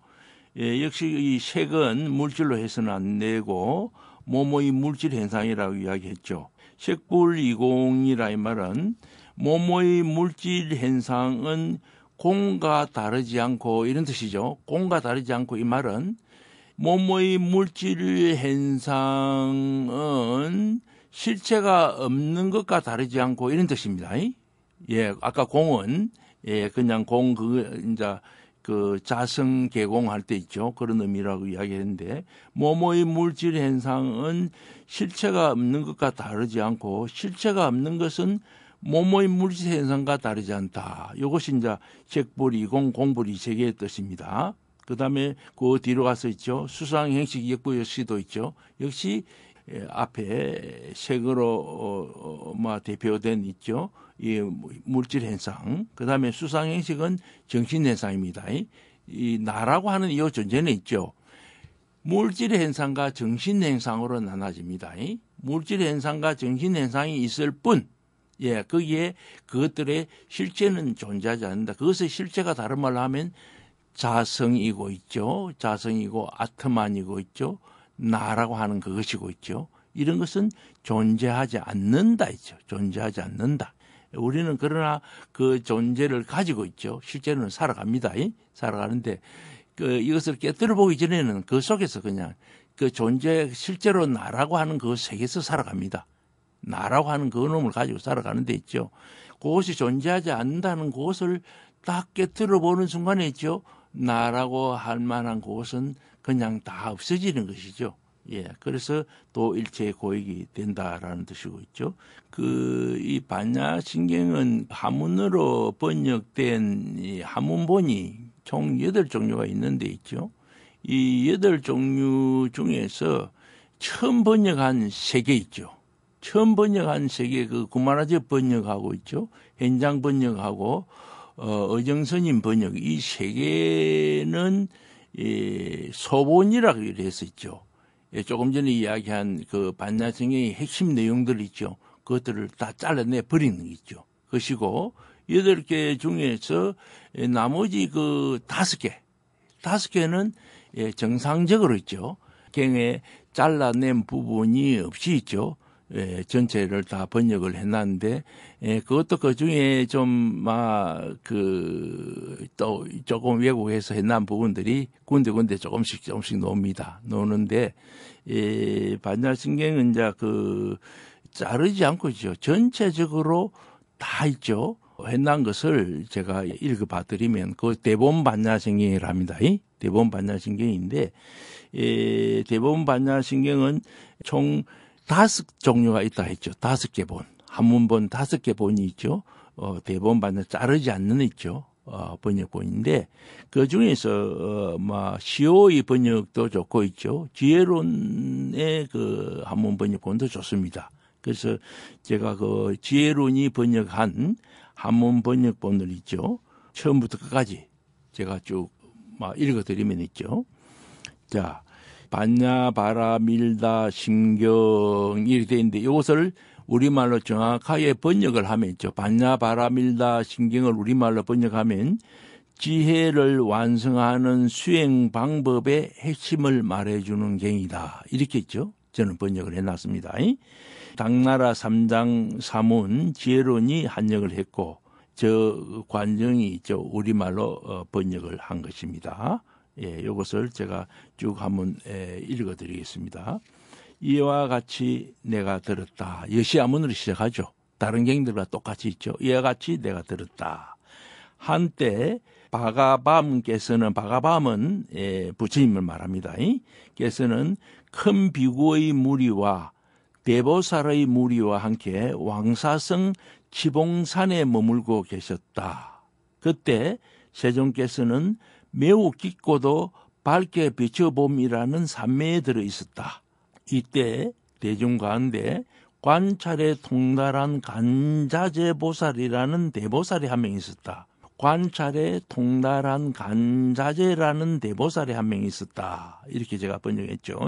예, 역시 이 색은 물질로 해서는 안 되고 모모의 물질 현상이라고 이야기했죠. 색불이공이라는 말은 모모의 물질 현상은 공과 다르지 않고 이런 뜻이죠. 공과 다르지 않고 이 말은 몸의 물질 현상은 실체가 없는 것과 다르지 않고 이런 뜻입니다. 예, 아까 공은 예, 그냥 공 그 이제 그 자성 개공할 때 있죠. 그런 의미라고 이야기했는데 모모의 물질 현상은 실체가 없는 것과 다르지 않고 실체가 없는 것은 모모의 물질 현상과 다르지 않다. 이것이 이제 책불이공 공불이 세계의 뜻입니다. 그 다음에 그 뒤로 가서 있죠. 수상 행식 역부 역시도 있죠. 역시 앞에 색으로 어, 어, 뭐 대표된 있죠. 이 물질 현상. 그 다음에 수상 행식은 정신 현상입니다. 이 나라고 하는 이 존재는 있죠. 물질 현상과 정신 현상으로 나눠집니다. 물질 현상과 정신 현상이 있을 뿐 예, 거기에 그것들의 실제는 존재하지 않는다. 그것의 실제가 다른 말로 하면 자성이고 있죠. 자성이고 아트만이고 있죠. 나라고 하는 그것이고 있죠. 이런 것은 존재하지 않는다 있죠. 존재하지 않는다. 우리는 그러나 그 존재를 가지고 있죠. 실제는 살아갑니다. 살아가는데 그 이것을 깨뜨려 보기 전에는 그 속에서 그냥 그 존재 실제로 나라고 하는 그 세계에서 살아갑니다. 나라고 하는 그놈을 가지고 살아가는 데 있죠. 그것이 존재하지 않는다는 것을 딱 깨뜨려보는 순간에 있죠. 나라고 할 만한 곳은 그냥 다 없어지는 것이죠. 예, 그래서 또 일체의 고액이 된다라는 뜻이고 있죠. 그, 이 반야신경은 한문으로 번역된 이 한문본이 총8 종류가 있는데 있죠. 이8 종류 중에서 처음 번역한 3개 있죠. 처음 번역한 세계 그구마아재 번역하고 있죠. 현장 번역하고 어, 어정선인 번역 이 세 개는 예, 소본이라고 했었죠. 예, 조금 전에 이야기한 그 반야성의 핵심 내용들 있죠. 그것들을 다 잘라내 버리는 있죠. 것이고 여덟 개 중에서 예, 나머지 그 다섯 개, 다섯 개는 예, 정상적으로 있죠. 경에 잘라낸 부분이 없이 있죠. 예, 전체를 다 번역을 해놨는데 예, 그것도 그 중에 좀 막 그 또 조금 외곡에서 해놓은 부분들이 군데군데 조금씩 조금씩 놓습니다. 놓는데 예, 반야신경은 이제 그 자르지 않고 있죠. 전체적으로 다 있죠. 해놓은 것을 제가 읽어봐드리면 그 대본 반야신경이랍니다. 이? 대본 반야신경인데 예, 대본 반야신경은 총 다섯 종류가 있다 했죠. 다섯 개 본. 한문본 다섯 개 본이 있죠. 어, 대본 반는 자르지 않는 있죠. 어, 번역본인데 그 중에서 어, 뭐, 시오의 번역도 좋고 있죠. 지혜론의 그 한문 번역본도 좋습니다. 그래서 제가 그 지혜론이 번역한 한문 번역본을 있죠. 처음부터 끝까지 제가 쭉 막 읽어드리면 있죠. 자, 반야, 바라, 밀다, 신경 이렇게 돼 있는데 이것을 우리말로 정확하게 번역을 하면 있죠. 반야, 바라, 밀다, 신경을 우리말로 번역하면 지혜를 완성하는 수행 방법의 핵심을 말해주는 경이다. 이렇게 있죠. 저는 번역을 해놨습니다. 당나라 3장 3문 지혜론이 한역을 했고 저 관정이 있죠. 우리말로 어, 번역을 한 것입니다. 예, 이것을 제가 쭉 한번 예, 읽어드리겠습니다. 이와 같이 내가 들었다. 여시아문으로 시작하죠. 다른 경들과 똑같이 있죠. 이와 같이 내가 들었다. 한때 바가밤께서는 바가밤은 예, 부처님을 말합니다. 이? 께서는 큰 비구의 무리와 대보살의 무리와 함께 왕사성 지봉산에 머물고 계셨다. 그때 세종께서는 매우 깊고도 밝게 비춰봄이라는 산매에 들어 있었다. 이때 대중 가운데 관찰에 통달한 간자재보살이라는 대보살이 한 명 있었다. 관찰에 통달한 간자재라는 대보살이 한 명 있었다. 이렇게 제가 번역했죠.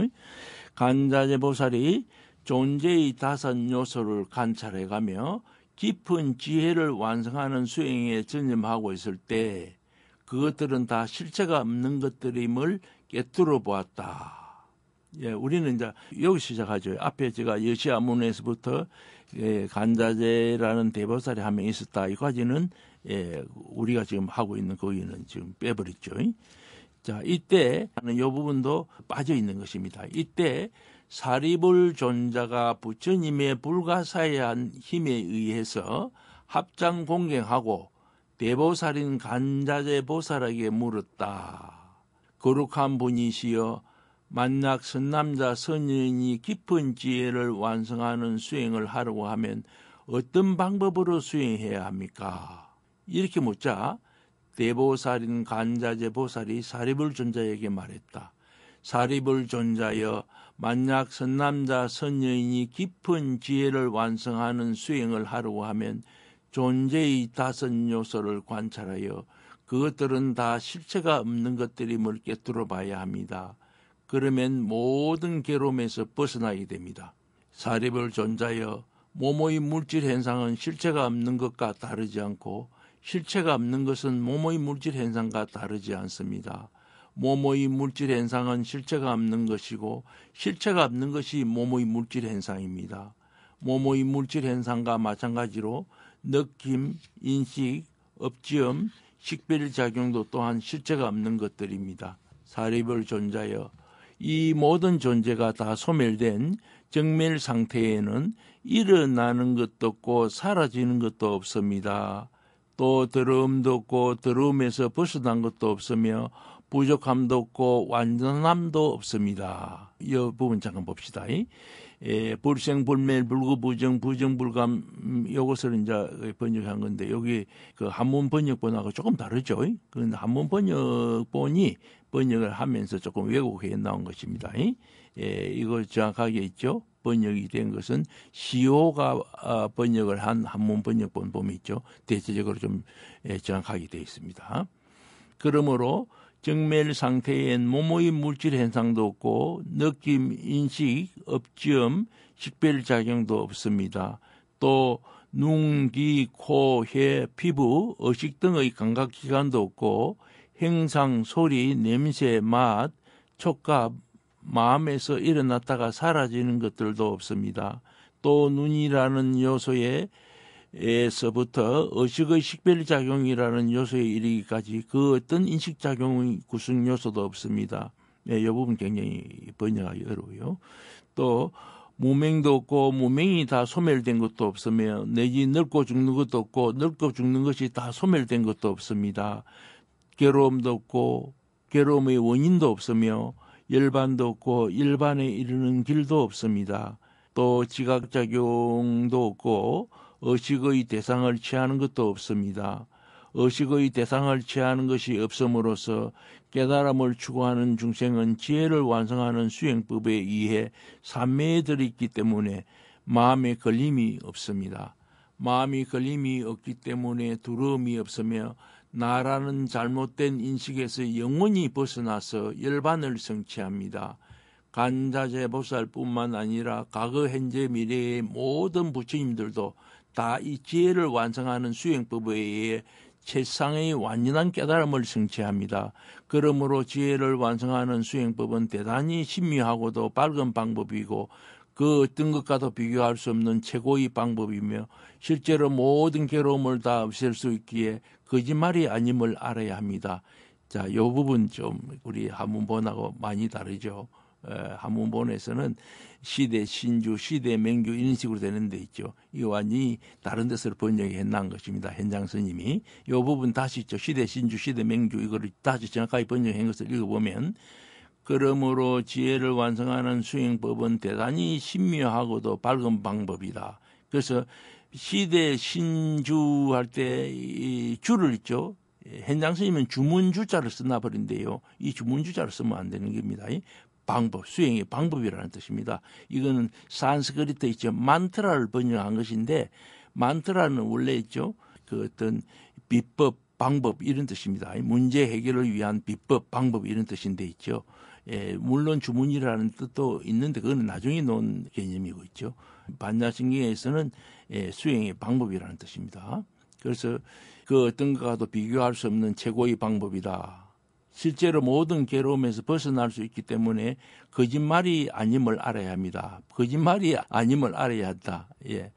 간자재보살이 존재의 다섯 요소를 관찰해가며 깊은 지혜를 완성하는 수행에 전념하고 있을 때 그것들은 다 실체가 없는 것들임을 깨뜨려 보았다. 예, 우리는 이제 여기 시작하죠. 앞에 제가 여시아 문에서부터 예, 간자제라는 대보살이 한명 있었다. 이까지는 예, 우리가 지금 하고 있는 거기는 지금 빼버렸죠. 자, 이때 하는 요 부분도 빠져 있는 것입니다. 이때 사립을 존자가 부처님의 불가사의한 힘에 의해서 합장 공경하고 대보살인 간자제보살에게 물었다. 거룩한 분이시여 만약 선남자 선인이 깊은 지혜를 완성하는 수행을 하려고 하면 어떤 방법으로 수행해야 합니까? 이렇게 묻자 대보살인 간자재보살이 사리불존자에게 말했다. 사리불존자여 만약 선남자 선녀인이 깊은 지혜를 완성하는 수행을 하려고 하면 존재의 다섯 요소를 관찰하여 그것들은 다 실체가 없는 것들임을 깨뜨려 봐야 합니다. 그러면 모든 괴로움에서 벗어나게 됩니다. 사립을 존재여모모의 물질 현상은 실체가 없는 것과 다르지 않고 실체가 없는 것은 모모의 물질 현상과 다르지 않습니다. 모모의 물질 현상은 실체가 없는 것이고 실체가 없는 것이 모모의 물질 현상입니다. 모모의 물질 현상과 마찬가지로 느낌, 인식, 업지음, 식별 작용도 또한 실체가 없는 것들입니다. 사립을 존재하여 이 모든 존재가 다 소멸된 정멸 상태에는 일어나는 것도 없고 사라지는 것도 없습니다. 또 더러움도 없고 더러움에서 벗어난 것도 없으며 부족함도 없고 완전함도 없습니다. 이 부분 잠깐 봅시다. 예, 볼생, 불매, 불구, 부정, 부정, 불감, 음, 요것을 이제 번역한 건데, 여기 그 한문 번역본하고 조금 다르죠. 그 한문 번역본이 번역을 하면서 조금 왜곡해 나온 것입니다. 예, 이거 정확하게 있죠. 번역이 된 것은 시호가 아, 번역을 한 한문 번역본 보면 있죠. 대체적으로 좀 예, 정확하게 되어 있습니다. 그러므로 정멸 상태엔 모의 물질 현상도 없고 느낌, 인식, 업지음, 식별 작용도 없습니다. 또 눈, 귀, 코, 혀, 피부, 의식 등의 감각 기관도 없고 행상, 소리, 냄새, 맛, 촉각, 마음에서 일어났다가 사라지는 것들도 없습니다. 또 눈이라는 요소에 에서부터 의식의 식별 작용이라는 요소에 이르기까지 그 어떤 인식 작용의 구성 요소도 없습니다. 네, 예, 이 부분 굉장히 번역하기 어려워요. 또 무명도 없고 무명이 다 소멸된 것도 없으며 내지 늙고 죽는 것도 없고 늙고 죽는 것이 다 소멸된 것도 없습니다. 괴로움도 없고 괴로움의 원인도 없으며 열반도 없고 일반에 이르는 길도 없습니다. 또 지각작용도 없고 의식의 대상을 취하는 것도 없습니다. 의식의 대상을 취하는 것이 없음으로써 깨달음을 추구하는 중생은 지혜를 완성하는 수행법에 의해 삼매에 들있기 때문에 마음에 걸림이 없습니다. 마음이 걸림이 없기 때문에 두려움이 없으며 나라는 잘못된 인식에서 영원히 벗어나서 열반을 성취합니다. 간자재 보살뿐만 아니라 과거, 현재, 미래의 모든 부처님들도 다이 지혜를 완성하는 수행법에 의해 최상의 완전한 깨달음을 성취합니다. 그러므로 지혜를 완성하는 수행법은 대단히 신묘하고도 밝은 방법이고 그 어떤 것과도 비교할 수 없는 최고의 방법이며 실제로 모든 괴로움을 다 없앨 수 있기에 거짓말이 아님을 알아야 합니다. 자, 요 부분 좀 우리 한문본하고 많이 다르죠. 에, 한문본에서는 시대 신주, 시대 맹규 이런 식으로 되는 데 있죠. 이거 완전히 다른 데서 번역해 이난 것입니다. 현장 스님이. 이 부분 다시 있죠. 시대 신주, 시대 맹규 이거를 다시 정확하게 번역한 것을 읽어보면 그러므로 지혜를 완성하는 수행법은 대단히 신묘하고도 밝은 방법이다. 그래서 시대 신주 할 때 이 줄을 있죠. 현장 스님은 주문주자를 쓰나 버린데요. 이 주문주자를 쓰면 안 되는 겁니다. 방법, 수행의 방법이라는 뜻입니다. 이거는 산스크리트 있죠. 만트라를 번역한 것인데 만트라는 원래 있죠. 그 어떤 비법, 방법 이런 뜻입니다. 문제 해결을 위한 비법, 방법 이런 뜻인데 있죠. 예, 물론 주문이라는 뜻도 있는데 그건 나중에 놓은 개념이고 있죠. 반야신경에서는 예, 수행의 방법이라는 뜻입니다. 그래서 그 어떤 것과도 비교할 수 없는 최고의 방법이다. 실제로 모든 괴로움에서 벗어날 수 있기 때문에 거짓말이 아님을 알아야 합니다. 거짓말이 아님을 알아야 한다. 예.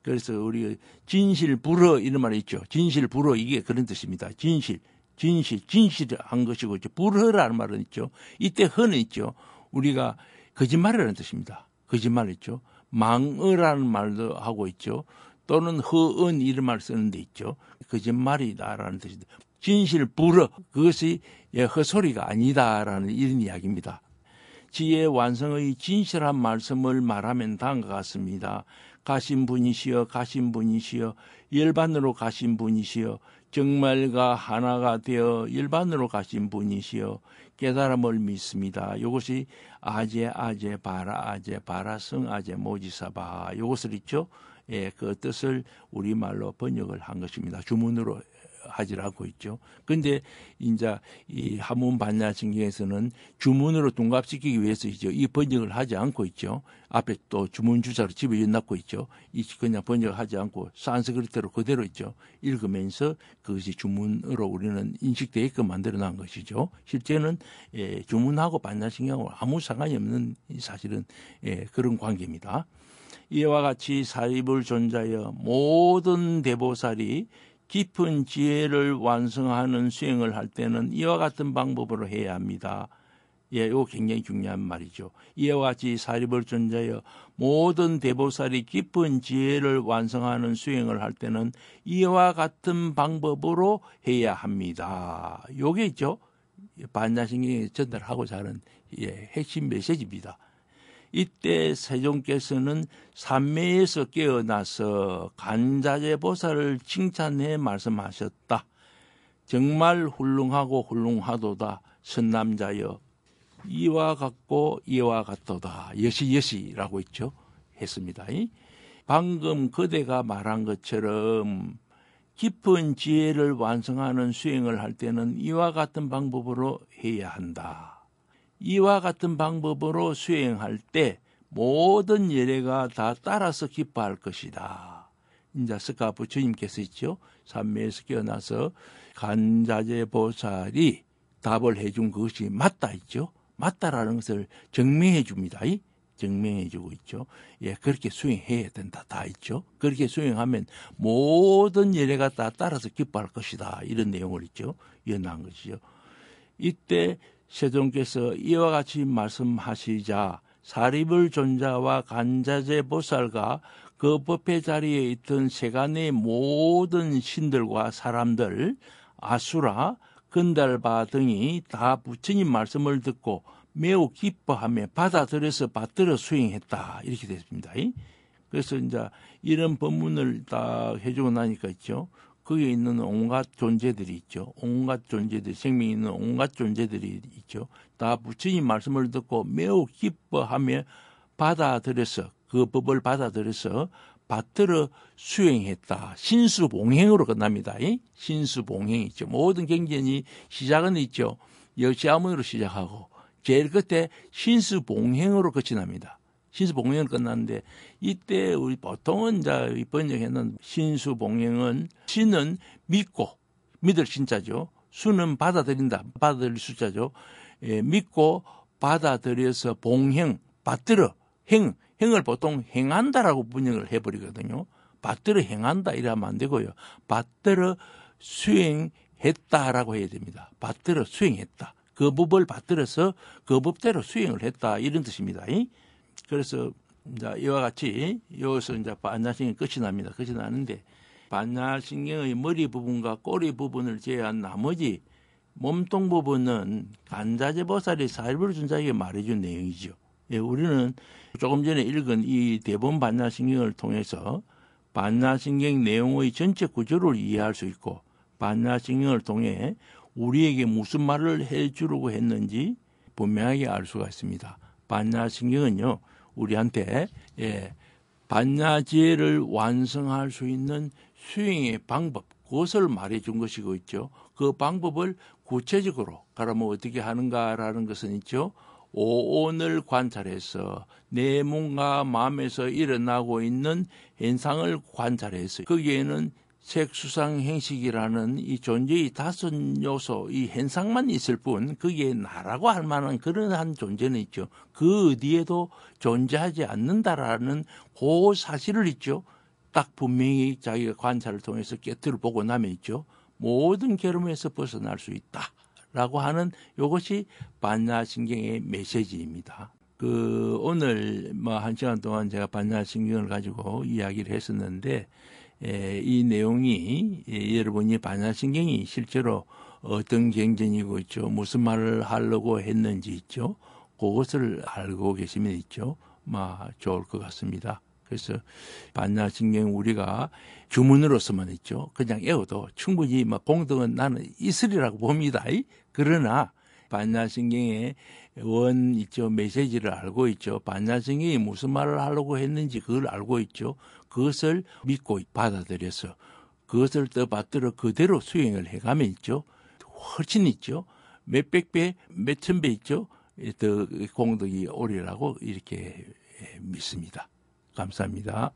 그래서 우리 진실 불어 이런 말이 있죠. 진실 불어 이게 그런 뜻입니다. 진실, 진실, 진실한 것이고 불어라는 말은 있죠. 이때 허는 있죠. 우리가 거짓말이라는 뜻입니다. 거짓말 있죠. 망어라는 말도 하고 있죠. 또는 허언 이런 말 쓰는 데 있죠. 거짓말이다라는 뜻입니다 진실 불어 그것이 예, 헛소리가 아니다라는 이런 이야기입니다. 지혜 완성의 진실한 말씀을 말하면 다음과 같습니다. 가신 분이시여 가신 분이시여 일반으로 가신 분이시여 정말과 하나가 되어 일반으로 가신 분이시여 깨달음을 믿습니다. 이것이 아제 아제 바라 아제 바라성 아제 모지사바 이것을 있죠. 예, 그 뜻을 우리말로 번역을 한 것입니다. 주문으로 하지를 하고 있죠. 그런데 이제 이하문 반야 신경에서는 주문으로 둔갑시키기 위해서 이제 이 번역을 하지 않고 있죠. 앞에 또 주문 주사로 집에 놨고 있죠. 이 그냥 번역하지 을 않고 산스그리트로 그대로 있죠. 읽으면서 그것이 주문으로 우리는 인식되게끔 만들어 놓은 것이죠. 실제는 예, 주문하고 반야 신경하고 아무 상관이 없는 사실은 예, 그런 관계입니다. 이와 같이 사입을 존재하여 모든 대보살이 깊은 지혜를 완성하는 수행을 할 때는 이와 같은 방법으로 해야 합니다. 예, 요 굉장히 중요한 말이죠. 이와 같이 사립을 전자여 모든 대보살이 깊은 지혜를 완성하는 수행을 할 때는 이와 같은 방법으로 해야 합니다. 요게 있죠. 반자신경에 전달하고자 하는 예, 핵심 메시지입니다. 이때 세종께서는 산매에서 깨어나서 간자재 보살을 칭찬해 말씀하셨다. 정말 훌륭하고 훌륭하도다. 선남자여 이와 같고 이와 같도다. 여시여시라고했죠 했습니다. 방금 그대가 말한 것처럼 깊은 지혜를 완성하는 수행을 할 때는 이와 같은 방법으로 해야 한다. 이와 같은 방법으로 수행할 때 모든 예례가 다 따라서 기뻐할 것이다. 인자 스카 부처님께서 있죠. 삼매에서 깨어나서 간자재 보살이 답을 해 준 것이 맞다 있죠. 맞다라는 것을 증명해 줍니다. 증명해 주고 있죠. 예, 그렇게 수행해야 된다. 다 있죠. 그렇게 수행하면 모든 예례가 다 따라서 기뻐할 것이다. 이런 내용을 있죠. 연한 것이죠. 이때 세종께서 이와 같이 말씀하시자 사립을 존자와 간자재 보살과 그 법회 자리에 있던 세간의 모든 신들과 사람들, 아수라, 근달바 등이 다 부처님 말씀을 듣고 매우 기뻐하며 받아들여서 받들어 수행했다. 이렇게 됐습니다. 그래서 이제 이런 법문을 딱 해주고 나니까 있죠. 거기에 있는 온갖 존재들이 있죠. 온갖 존재들, 생명이 있는 온갖 존재들이 있죠. 다 부처님 말씀을 듣고 매우 기뻐하며 받아들여서 그 법을 받아들여서 받들어 수행했다. 신수봉행으로 끝납니다. 신수봉행이죠. 모든 경전이 시작은 있죠. 역시 아문으로 시작하고 제일 끝에 신수봉행으로 끝이 납니다. 신수 봉행은 끝났는데 이때 우리 보통은 자 번역에는 신수 봉행은 신은 믿고 믿을 신자죠. 수는 받아들인다. 받아들일 숫자죠. 예, 믿고 받아들여서 봉행, 받들어, 행, 행을 보통 행한다라고 분명을 해버리거든요. 받들어 행한다 이러면 안 되고요. 받들어 수행했다라고 해야 됩니다. 받들어 수행했다. 그 법을 받들어서 그 법대로 수행을 했다 이런 뜻입니다. 그래서 이제 이와 같이 여기서 이제 반야신경 끝이 납니다. 끝이 나는데 반야신경의 머리 부분과 꼬리 부분을 제외한 나머지 몸통 부분은 간자재보살이 사입을 준자에게 말해준 내용이죠. 예, 우리는 조금 전에 읽은 이 대본 반야신경을 통해서 반야신경 내용의 전체 구조를 이해할 수 있고 반야신경을 통해 우리에게 무슨 말을 해주려고 했는지 분명하게 알 수가 있습니다. 반야신경은요 우리한테 예, 반야제를 완성할 수 있는 수행의 방법 그것을 말해준 것이고 있죠. 그 방법을 구체적으로 그러면 어떻게 하는가라는 것은 있죠. 오온을 관찰해서 내 몸과 마음에서 일어나고 있는 현상을 관찰해서 거기에는 색수상 행식이라는 이 존재의 다섯 요소, 이 현상만 있을 뿐 그게 나라고 할 만한 그런 한 존재는 있죠. 그 어디에도 존재하지 않는다라는 그 사실을 있죠. 딱 분명히 자기가 관찰을 통해서 깨뜨려 보고 나면 있죠. 모든 괴로움에서 벗어날 수 있다. 라고 하는 이것이 반야신경의 메시지입니다. 그 오늘 뭐 한 시간 동안 제가 반야신경을 가지고 이야기를 했었는데 예, 이 내용이 예, 여러분이 반사신경이 실제로 어떤 경전이고 있죠. 무슨 말을 하려고 했는지 있죠. 그것을 알고 계시면 있죠. 막 좋을 것 같습니다. 그래서 반야신경 우리가 주문으로서만 있죠. 그냥 외워도 충분히 막 공덕은 나는 있으리라고 봅니다. 그러나 반야신경의 원 있죠 메시지를 알고 있죠. 반야신경이 무슨 말을 하려고 했는지 그걸 알고 있죠. 그것을 믿고 받아들여서 그것을 떠받들어 그대로 수행을 해가면 있죠. 훨씬 있죠. 몇백 배, 몇천 배 있죠. 더 공덕이 오리라고 이렇게 믿습니다. 감사합니다.